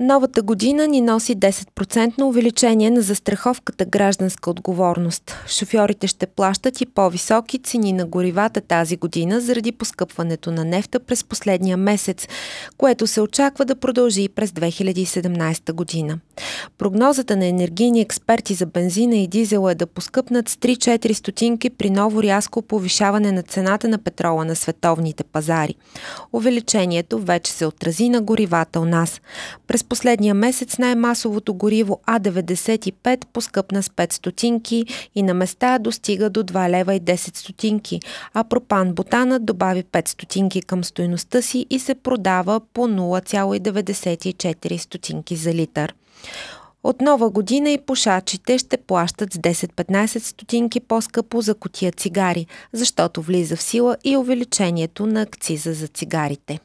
Новата година ни носи 10% увеличение на застраховката гражданска отговорност. Шофьорите ще плащат и по-високи цени на горивата тази година заради поскъпването на нефта през последния месец, което се очаква да продължи и през 2017 година. Прогнозата на енергийни експерти за бензина и дизела е да поскъпнат с 3-4 стотинки при ново рязко повишаване на цената на петрола на световните пазари. Увеличението вече се отрази на горивата у нас. През последния месец най-масовото гориво А95 поскъпна с 5 стотинки и на места достига до 2 лева и 10 стотинки, а пропан бутана добави 5 стотинки към стойността си и се продава по 0,94 стотинки за литър. От нова година и пушачите ще плащат с 10-15 стотинки по-скъпо за котия цигари, защото влиза в сила и увеличението на акциза за цигарите.